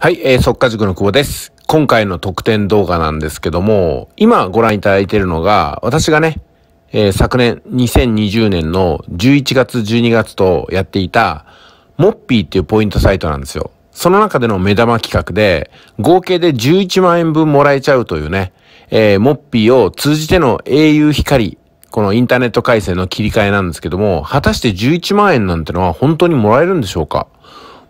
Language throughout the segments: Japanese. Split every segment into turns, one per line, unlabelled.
はい、えー、速化塾の久保です。今回の特典動画なんですけども、今ご覧いただいているのが、私がね、えー、昨年2020年の11月12月とやっていた、モッピーっていうポイントサイトなんですよ。その中での目玉企画で、合計で11万円分もらえちゃうというね、えー、モッピーを通じての英雄光、このインターネット回線の切り替えなんですけども、果たして11万円なんてのは本当にもらえるんでしょうか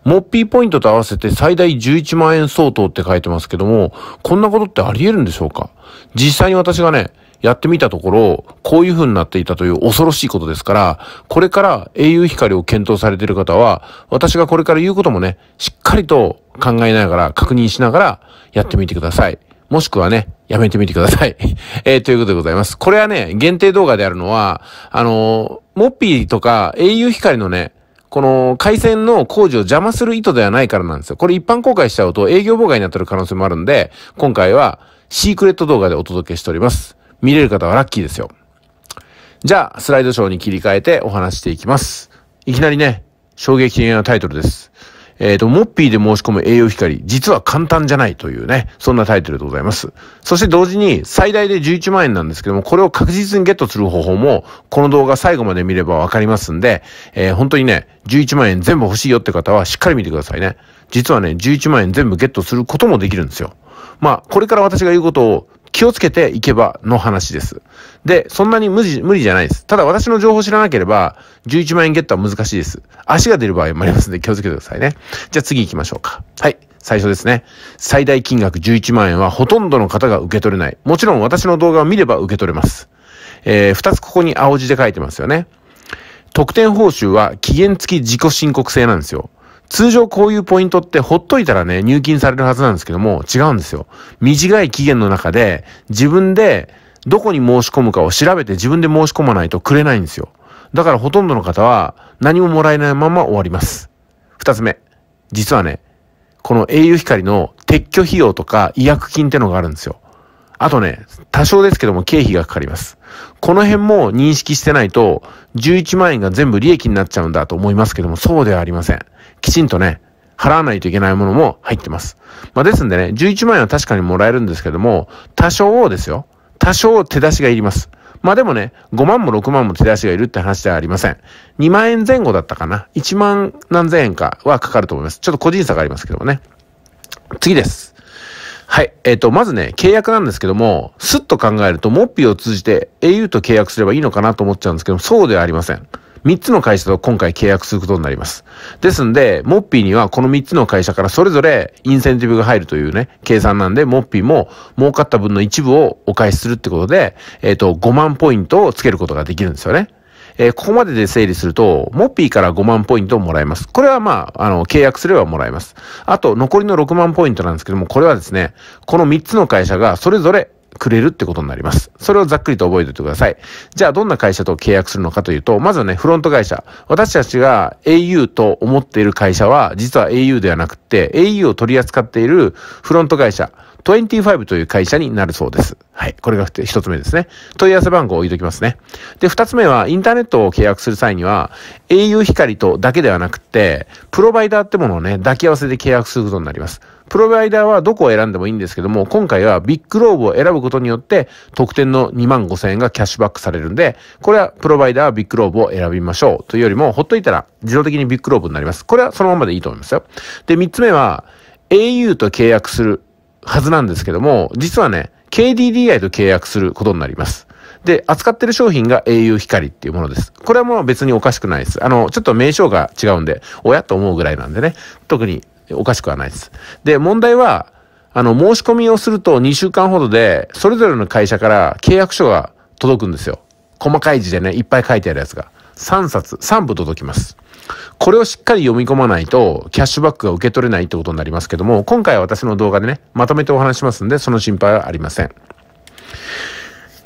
モッピーポイントと合わせて最大11万円相当って書いてますけども、こんなことってあり得るんでしょうか実際に私がね、やってみたところ、こういう風になっていたという恐ろしいことですから、これから au 光を検討されている方は、私がこれから言うこともね、しっかりと考えながら、確認しながらやってみてください。もしくはね、やめてみてください。えー、ということでございます。これはね、限定動画であるのは、あのー、モッピーとか au 光のね、この回線の工事を邪魔する意図ではないからなんですよ。これ一般公開しちゃうと営業妨害になってる可能性もあるんで、今回はシークレット動画でお届けしております。見れる方はラッキーですよ。じゃあ、スライドショーに切り替えてお話していきます。いきなりね、衝撃的なタイトルです。えっ、ー、と、モッピーで申し込む栄養光、実は簡単じゃないというね、そんなタイトルでございます。そして同時に、最大で11万円なんですけども、これを確実にゲットする方法も、この動画最後まで見ればわかりますんで、えー、本当にね、11万円全部欲しいよって方はしっかり見てくださいね。実はね、11万円全部ゲットすることもできるんですよ。まあ、これから私が言うことを気をつけていけばの話です。で、そんなに無理、無理じゃないです。ただ私の情報を知らなければ、11万円ゲットは難しいです。足が出る場合もありますので気をつけてくださいね。じゃあ次行きましょうか。はい。最初ですね。最大金額11万円はほとんどの方が受け取れない。もちろん私の動画を見れば受け取れます。えー、二つここに青字で書いてますよね。特典報酬は期限付き自己申告制なんですよ。通常こういうポイントってほっといたらね、入金されるはずなんですけども、違うんですよ。短い期限の中で、自分でどこに申し込むかを調べて自分で申し込まないとくれないんですよ。だからほとんどの方は何ももらえないまま終わります。二つ目。実はね、この au 光の撤去費用とか違約金ってのがあるんですよ。あとね、多少ですけども経費がかかります。この辺も認識してないと、11万円が全部利益になっちゃうんだと思いますけども、そうではありません。きちんとね、払わないといけないものも入ってます。まあ、ですんでね、11万円は確かにもらえるんですけども、多少ですよ。多少手出しがいります。まあでもね、5万も6万も手出しがいるって話ではありません。2万円前後だったかな。1万何千円かはかかると思います。ちょっと個人差がありますけどもね。次です。はい。えっ、ー、と、まずね、契約なんですけども、すっと考えると、モッピーを通じて au と契約すればいいのかなと思っちゃうんですけども、そうではありません。3つの会社と今回契約することになります。ですんで、モッピーにはこの3つの会社からそれぞれインセンティブが入るというね、計算なんで、モッピーも儲かった分の一部をお返しするってことで、えっ、ー、と、5万ポイントをつけることができるんですよね。えー、ここまでで整理すると、モッピーから5万ポイントをもらえます。これはまあ、あの、契約すればもらえます。あと、残りの6万ポイントなんですけども、これはですね、この3つの会社がそれぞれくれるってことになります。それをざっくりと覚えておいてください。じゃあどんな会社と契約するのかというと、まずはね、フロント会社。私たちが au と思っている会社は、実は au ではなくて、au を取り扱っているフロント会社、25という会社になるそうです。はい。これが一つ目ですね。問い合わせ番号を置いおきますね。で、二つ目は、インターネットを契約する際には、au 光とだけではなくて、プロバイダーってものをね、抱き合わせで契約することになります。プロバイダーはどこを選んでもいいんですけども、今回はビッグローブを選ぶことによって、特典の2万5千円がキャッシュバックされるんで、これはプロバイダーはビッグローブを選びましょう。というよりも、ほっといたら自動的にビッグローブになります。これはそのままでいいと思いますよ。で、3つ目は、au と契約するはずなんですけども、実はね、KDDI と契約することになります。で、扱ってる商品が au 光っていうものです。これはもう別におかしくないです。あの、ちょっと名称が違うんで、おやと思うぐらいなんでね。特におかしくはないです。で、問題は、あの、申し込みをすると2週間ほどで、それぞれの会社から契約書が届くんですよ。細かい字でね、いっぱい書いてあるやつが。3冊、3部届きます。これをしっかり読み込まないと、キャッシュバックが受け取れないってことになりますけども、今回は私の動画でね、まとめてお話しますんで、その心配はありません。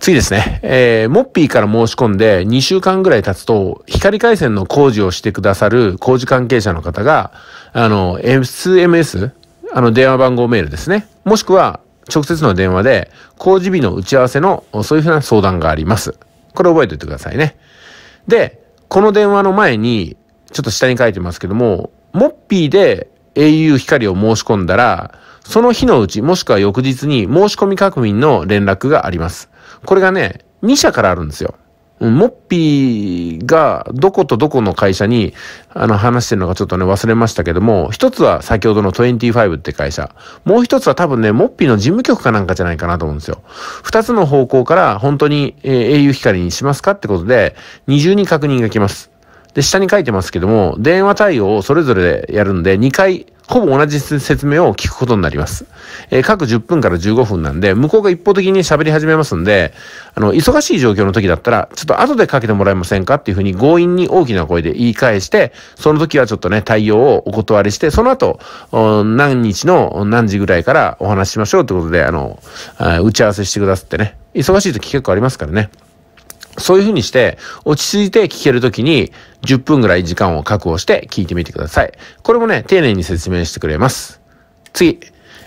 次ですね。えー、モッピーから申し込んで2週間ぐらい経つと、光回線の工事をしてくださる工事関係者の方が、あの、SMS、あの、電話番号メールですね。もしくは、直接の電話で、工事日の打ち合わせの、そういうふうな相談があります。これ覚えておいてくださいね。で、この電話の前に、ちょっと下に書いてますけども、モッピーで au 光を申し込んだら、その日のうちもしくは翌日に申し込み確認の連絡があります。これがね、2社からあるんですよ。モッピーがどことどこの会社にあの話してるのかちょっとね忘れましたけども、一つは先ほどの25って会社、もう一つは多分ね、モッピーの事務局かなんかじゃないかなと思うんですよ。二つの方向から本当に、えー、au 光にしますかってことで、二重に確認が来ます。で、下に書いてますけども、電話対応をそれぞれでやるんで、2回、ほぼ同じ説明を聞くことになります。えー、各10分から15分なんで、向こうが一方的に喋り始めますんで、あの、忙しい状況の時だったら、ちょっと後でかけてもらえませんかっていうふうに強引に大きな声で言い返して、その時はちょっとね、対応をお断りして、その後、何日の何時ぐらいからお話ししましょうってことで、あの、あ打ち合わせしてくださってね、忙しい時結構ありますからね。そういう風にして、落ち着いて聞けるときに、10分ぐらい時間を確保して聞いてみてください。これもね、丁寧に説明してくれます。次。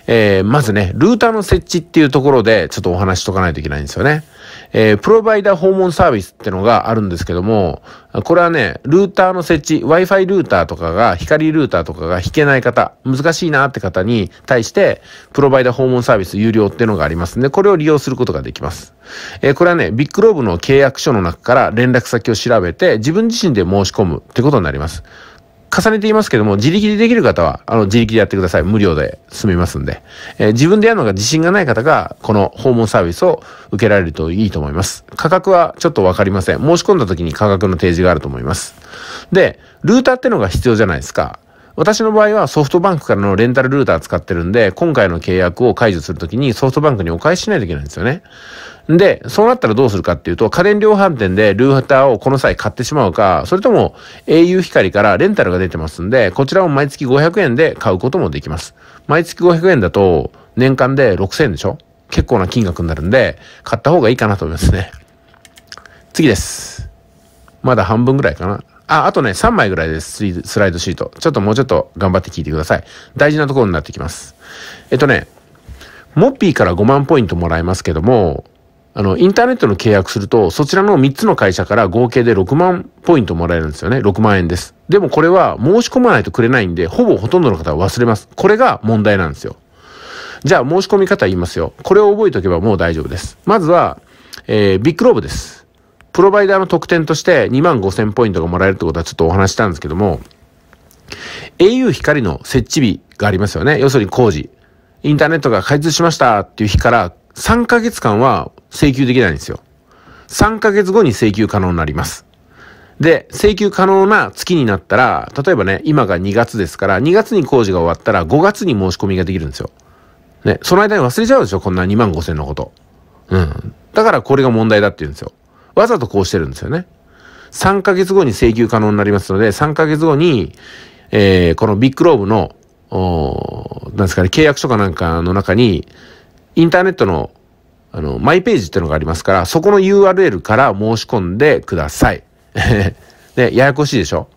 えー、まずね、ルーターの設置っていうところで、ちょっとお話しとかないといけないんですよね。えー、プロバイダー訪問サービスってのがあるんですけども、これはね、ルーターの設置、Wi-Fi ルーターとかが、光ルーターとかが引けない方、難しいなって方に対して、プロバイダー訪問サービス有料っていうのがありますんで、これを利用することができます。えー、これはね、ビッグローブの契約書の中から連絡先を調べて、自分自身で申し込むってことになります。重ねていますけども、自力でできる方は、あの、自力でやってください。無料で済みますんで。えー、自分でやるのが自信がない方が、この訪問サービスを受けられるといいと思います。価格はちょっとわかりません。申し込んだ時に価格の提示があると思います。で、ルーターってのが必要じゃないですか。私の場合はソフトバンクからのレンタルルーター使ってるんで、今回の契約を解除するときにソフトバンクにお返ししないといけないんですよね。で、そうなったらどうするかっていうと、家電量販店でルーターをこの際買ってしまうか、それとも au 光からレンタルが出てますんで、こちらを毎月500円で買うこともできます。毎月500円だと、年間で6000円でしょ結構な金額になるんで、買った方がいいかなと思いますね。次です。まだ半分ぐらいかな。あ、あとね、3枚ぐらいですス。ライドシート。ちょっともうちょっと頑張って聞いてください。大事なところになってきます。えっとね、モッピーから5万ポイントもらえますけども、あの、インターネットの契約すると、そちらの3つの会社から合計で6万ポイントもらえるんですよね。6万円です。でもこれは申し込まないとくれないんで、ほぼほとんどの方は忘れます。これが問題なんですよ。じゃあ申し込み方言いますよ。これを覚えておけばもう大丈夫です。まずは、えー、ビッグローブです。プロバイダーの特典として2万5000ポイントがもらえるってことはちょっとお話したんですけども、au 光の設置日がありますよね。要するに工事。インターネットが開通しましたっていう日から3ヶ月間は請求できないんですよ。3ヶ月後に請求可能になります。で、請求可能な月になったら、例えばね、今が2月ですから、2月に工事が終わったら5月に申し込みができるんですよ。ね、その間に忘れちゃうでしょ、こんな2万5千のこと。うん。だからこれが問題だって言うんですよ。わざとこうしてるんですよね。3ヶ月後に請求可能になりますので、3ヶ月後に、えー、このビッグローブの、おなんですかね、契約書かなんかの中に、インターネットの、あの、マイページってのがありますから、そこの URL から申し込んでください。で、ややこしいでしょ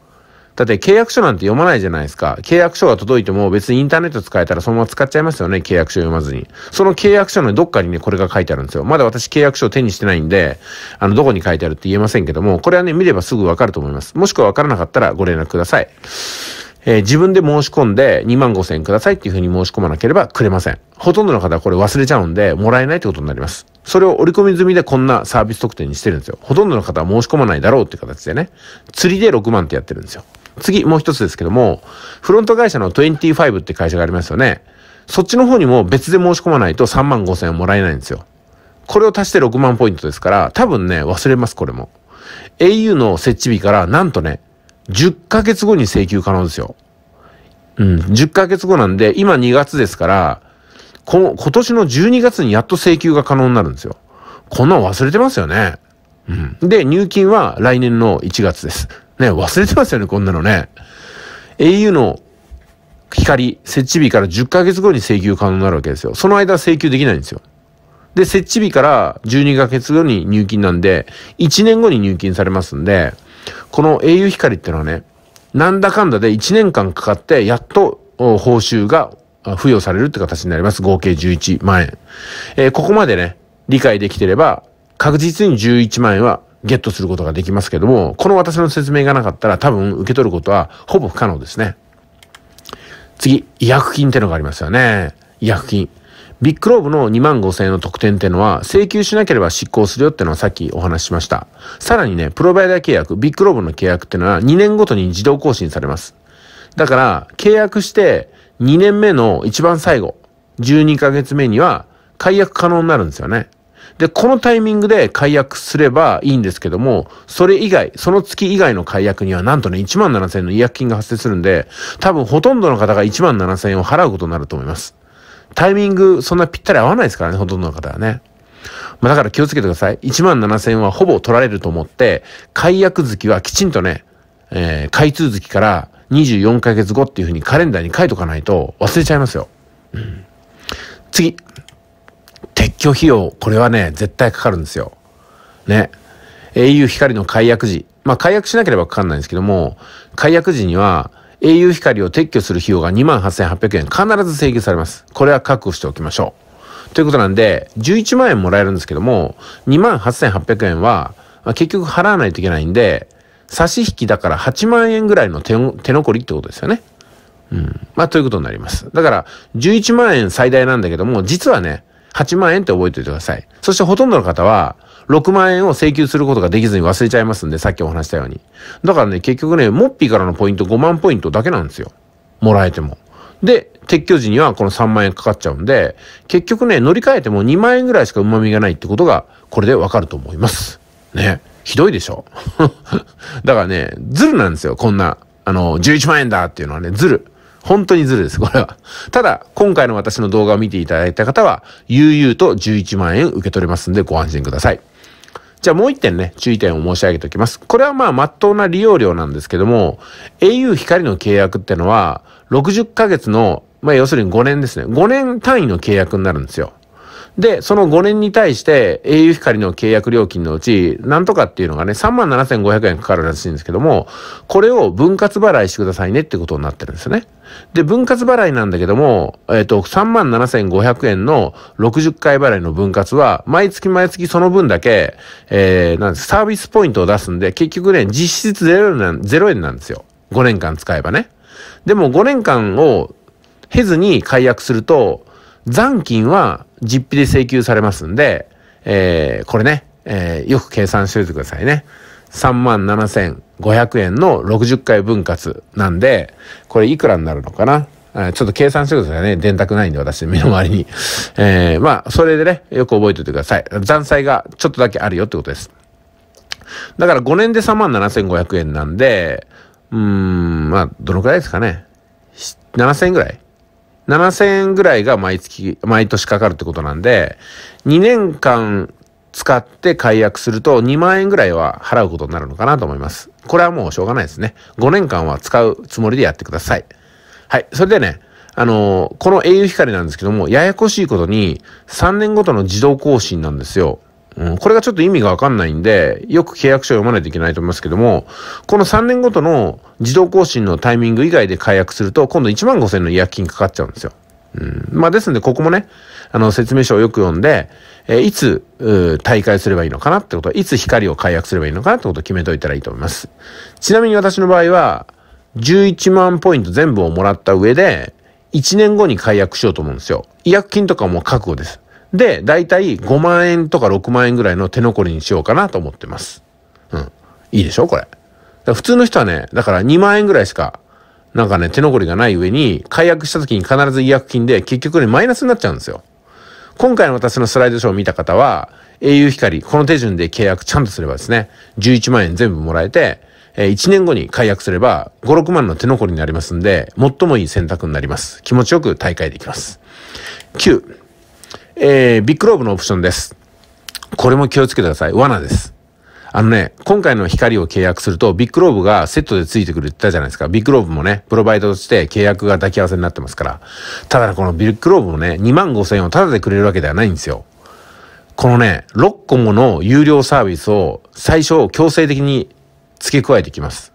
だって契約書なんて読まないじゃないですか。契約書が届いても別にインターネット使えたらそのまま使っちゃいますよね。契約書読まずに。その契約書のどっかにね、これが書いてあるんですよ。まだ私契約書を手にしてないんで、あの、どこに書いてあるって言えませんけども、これはね、見ればすぐわかると思います。もしくはわからなかったらご連絡ください。えー、自分で申し込んで2万5千円くださいっていうふうに申し込まなければくれません。ほとんどの方はこれ忘れちゃうんで、もらえないってことになります。それを織り込み済みでこんなサービス特典にしてるんですよ。ほとんどの方は申し込まないだろうって形でね。釣りで6万ってやってるんですよ。次、もう一つですけども、フロント会社の25って会社がありますよね。そっちの方にも別で申し込まないと3万5千円もらえないんですよ。これを足して6万ポイントですから、多分ね、忘れます、これも。au の設置日からなんとね、10ヶ月後に請求可能ですよ。うん、10ヶ月後なんで、今2月ですから、こ、今年の12月にやっと請求が可能になるんですよ。こんなの忘れてますよね。うん。で、入金は来年の1月です。ね、忘れてますよね、こんなのね。au の光、設置日から10ヶ月後に請求可能になるわけですよ。その間請求できないんですよ。で、設置日から12ヶ月後に入金なんで、1年後に入金されますんで、この au 光ってのはね、なんだかんだで1年間かかって、やっと報酬が付与されるって形になります。合計11万円。えー、ここまでね、理解できてれば、確実に11万円はゲットすることができますけども、この私の説明がなかったら多分受け取ることはほぼ不可能ですね。次、違約金ってのがありますよね。違約金。ビッグローブの2万5千円の特典ってのは、請求しなければ執行するよってのはさっきお話ししました。さらにね、プロバイダー契約、ビッグローブの契約ってのは2年ごとに自動更新されます。だから、契約して、2年目の一番最後、12ヶ月目には解約可能になるんですよね。で、このタイミングで解約すればいいんですけども、それ以外、その月以外の解約にはなんとね、1万7000円の違約金が発生するんで、多分ほとんどの方が1万7000円を払うことになると思います。タイミング、そんなぴったり合わないですからね、ほとんどの方はね。まあ、だから気をつけてください。1万7000円はほぼ取られると思って、解約月はきちんとね、えー、開通月から24ヶ月後っていうふうにカレンダーに書いとかないと忘れちゃいますよ。うん、次。撤去費用。これはね、絶対かかるんですよ。ね。au 光の解約時。まあ、解約しなければかかんないんですけども、解約時には、au 光を撤去する費用が28,800円必ず請求されます。これは確保しておきましょう。ということなんで、11万円もらえるんですけども、28,800円は、結局払わないといけないんで、差し引きだから8万円ぐらいの手残りってことですよね。うん。まあ、ということになります。だから、11万円最大なんだけども、実はね、8万円って覚えておいてください。そしてほとんどの方は、6万円を請求することができずに忘れちゃいますんで、さっきお話したように。だからね、結局ね、モッピーからのポイント5万ポイントだけなんですよ。もらえても。で、撤去時にはこの3万円かかっちゃうんで、結局ね、乗り換えても2万円ぐらいしか旨味がないってことが、これでわかると思います。ね。ひどいでしょ だからね、ズルなんですよ、こんな。あの、11万円だっていうのはね、ズル。本当にズルです、これは。ただ、今回の私の動画を見ていただいた方は、悠々と11万円受け取れますんでご安心ください。じゃあもう一点ね、注意点を申し上げておきます。これはまあ、まっとうな利用料なんですけども、au 光の契約ってのは、60ヶ月の、まあ要するに5年ですね。5年単位の契約になるんですよ。で、その5年に対して、au 光の契約料金のうち、なんとかっていうのがね、37,500円かかるらしいんですけども、これを分割払いしてくださいねってことになってるんですよね。で、分割払いなんだけども、えっ、ー、と、37,500円の60回払いの分割は、毎月毎月その分だけ、えー、なんです、サービスポイントを出すんで、結局ね、実質0円なんですよ。5年間使えばね。でも5年間を経ずに解約すると、残金は実費で請求されますんで、えー、これね、えー、よく計算しておいてくださいね。37,500円の60回分割なんで、これいくらになるのかなちょっと計算してくださいね。電卓ないんで私、目の周りに。えー、まあ、それでね、よく覚えておいてください。残債がちょっとだけあるよってことです。だから5年で37,500円なんで、うーん、まあ、どのくらいですかね。7,000円ぐらい7000円ぐらいが毎月、毎年かかるってことなんで、2年間使って解約すると2万円ぐらいは払うことになるのかなと思います。これはもうしょうがないですね。5年間は使うつもりでやってください。はい。それでね、あのー、この au 光なんですけども、ややこしいことに3年ごとの自動更新なんですよ。うん、これがちょっと意味がわかんないんで、よく契約書を読まないといけないと思いますけども、この3年ごとの自動更新のタイミング以外で解約すると、今度1万5 0 0 0円の違約金かかっちゃうんですよ。うん、まあですんで、ここもね、あの、説明書をよく読んで、えー、いつ、大会すればいいのかなってこと、いつ光を解約すればいいのかなってことを決めといたらいいと思います。ちなみに私の場合は、11万ポイント全部をもらった上で、1年後に解約しようと思うんですよ。違約金とかも覚悟です。で、だいたい5万円とか6万円ぐらいの手残りにしようかなと思ってます。うん。いいでしょこれ。普通の人はね、だから2万円ぐらいしか、なんかね、手残りがない上に、解約した時に必ず違約金で、結局ね、マイナスになっちゃうんですよ。今回の私のスライドショーを見た方は、au 光、この手順で契約ちゃんとすればですね、11万円全部もらえて、1年後に解約すれば、5、6万の手残りになりますんで、最もいい選択になります。気持ちよく大会できます。9、えー、ビッグローブのオプションです。これも気をつけてください。罠です。あのね、今回の光を契約すると、ビッグローブがセットで付いてくるって言ったじゃないですか。ビッグローブもね、プロバイドとして契約が抱き合わせになってますから。ただこのビッグローブもね、2万5千円をタダでくれるわけではないんですよ。このね、6個もの有料サービスを最初強制的に付け加えてきます。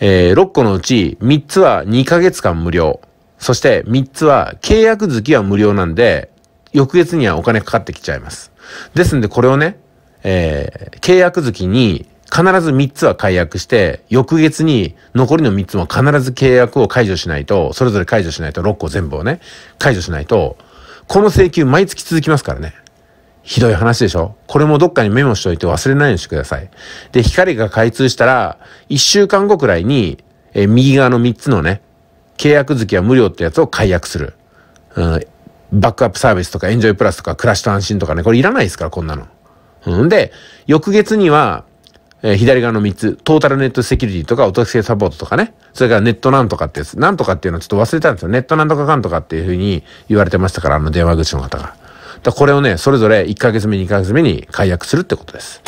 えー、6個のうち3つは2ヶ月間無料。そして3つは契約月は無料なんで、翌月にはお金かかってきちゃいます。ですんでこれをね、えー、契約月に必ず3つは解約して、翌月に残りの3つも必ず契約を解除しないと、それぞれ解除しないと、6個全部をね、解除しないと、この請求毎月続きますからね。ひどい話でしょこれもどっかにメモしといて忘れないようにしてください。で、光が開通したら、1週間後くらいに、えー、右側の3つのね、契約月は無料ってやつを解約する。うん、バックアップサービスとかエンジョイプラスとか暮らしと安心とかね、これいらないですから、こんなの。うんで、翌月には、えー、左側の3つ、トータルネットセキュリティとか、お得性サポートとかね、それからネットなんとかってやつ、なんとかっていうのちょっと忘れたんですよ。ネットなんとかかんとかっていうふうに言われてましたから、あの電話口の方が。だこれをね、それぞれ1ヶ月目、2ヶ月目に解約するってことです。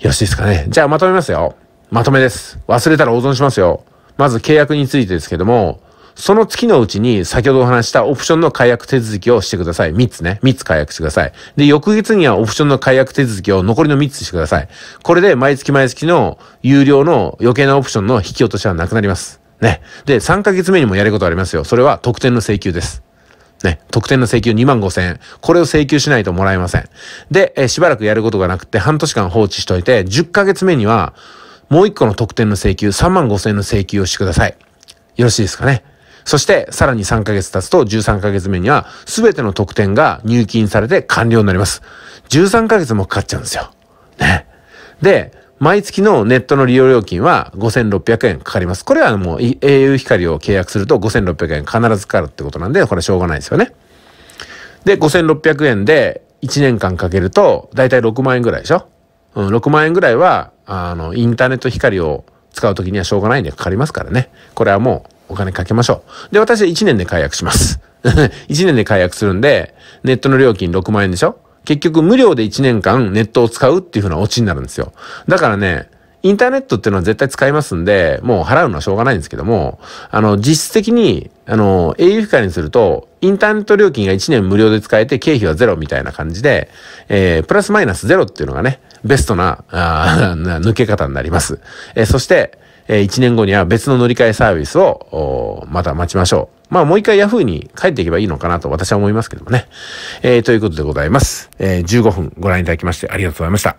よろしいですかね。じゃあまとめますよ。まとめです。忘れたら大損しますよ。まず契約についてですけども、その月のうちに先ほどお話したオプションの解約手続きをしてください。3つね。3つ解約してください。で、翌月にはオプションの解約手続きを残りの3つしてください。これで毎月毎月の有料の余計なオプションの引き落としはなくなります。ね。で、3ヶ月目にもやることありますよ。それは特典の請求です。ね、特典の請求2万5千円。これを請求しないともらえません。で、えしばらくやることがなくて半年間放置しといて、10ヶ月目には、もう1個の特典の請求、3万5千円の請求をしてください。よろしいですかね。そしてさらに3ヶ月経つと13ヶ月目にはすべての特典が入金されて完了になります。13ヶ月もかかっちゃうんですよ。ね。で、毎月のネットの利用料金は5600円かかります。これはもう au 光を契約すると5600円必ずかかるってことなんで、これはしょうがないですよね。で、5600円で1年間かけると、だいたい6万円ぐらいでしょうん、6万円ぐらいは、あの、インターネット光を使うときにはしょうがないんでかかりますからね。これはもうお金かけましょう。で、私は1年で解約します。1 年で解約するんで、ネットの料金6万円でしょ結局無料で1年間ネットを使うっていう風なオチになるんですよ。だからね、インターネットっていうのは絶対使いますんで、もう払うのはしょうがないんですけども、あの、実質的に、あの、au 機械にすると、インターネット料金が1年無料で使えて、経費はゼロみたいな感じで、えー、プラスマイナスゼロっていうのがね、ベストな、ああ、抜け方になります。えー、そして、えー、1年後には別の乗り換えサービスを、また待ちましょう。まあもう一回 Yahoo に帰っていけばいいのかなと私は思いますけどもね。えー、ということでございます。えー、15分ご覧いただきましてありがとうございました。